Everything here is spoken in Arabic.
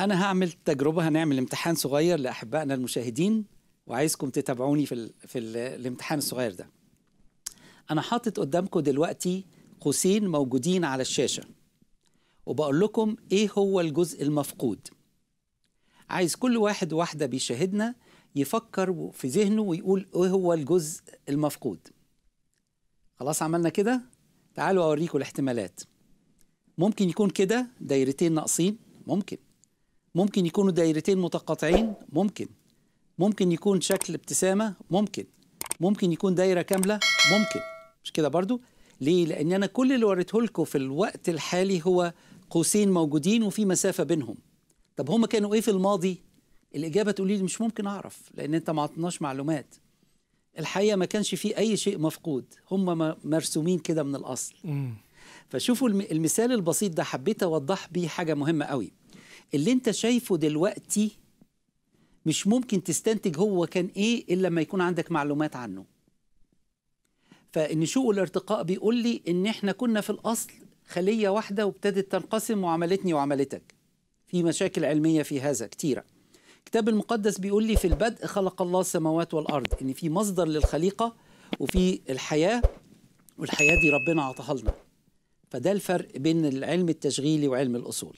انا هعمل تجربه هنعمل امتحان صغير لاحبائنا المشاهدين وعايزكم تتابعوني في الـ في الـ الامتحان الصغير ده انا حاطط قدامكم دلوقتي قوسين موجودين على الشاشه وبقول لكم ايه هو الجزء المفقود عايز كل واحد واحده بيشاهدنا يفكر في ذهنه ويقول ايه هو الجزء المفقود خلاص عملنا كده تعالوا اوريكم الاحتمالات ممكن يكون كده دايرتين ناقصين ممكن ممكن يكونوا دايرتين متقاطعين ممكن ممكن يكون شكل ابتسامة ممكن ممكن يكون دايرة كاملة ممكن مش كده برضو ليه لأن أنا كل اللي وريته لكم في الوقت الحالي هو قوسين موجودين وفي مسافة بينهم طب هما كانوا إيه في الماضي الإجابة تقولي لي مش ممكن أعرف لأن أنت ما عطناش معلومات الحقيقة ما كانش فيه أي شيء مفقود هما مرسومين كده من الأصل فشوفوا المثال البسيط ده حبيت أوضح بيه حاجة مهمة قوي اللي انت شايفه دلوقتي مش ممكن تستنتج هو كان ايه الا لما يكون عندك معلومات عنه فالنشوء والارتقاء بيقول لي ان احنا كنا في الاصل خليه واحده وابتدت تنقسم وعملتني وعملتك في مشاكل علميه في هذا كتيره الكتاب المقدس بيقول لي في البدء خلق الله السماوات والارض ان في مصدر للخليقه وفي الحياه والحياه دي ربنا عطاها لنا فده الفرق بين العلم التشغيلي وعلم الاصول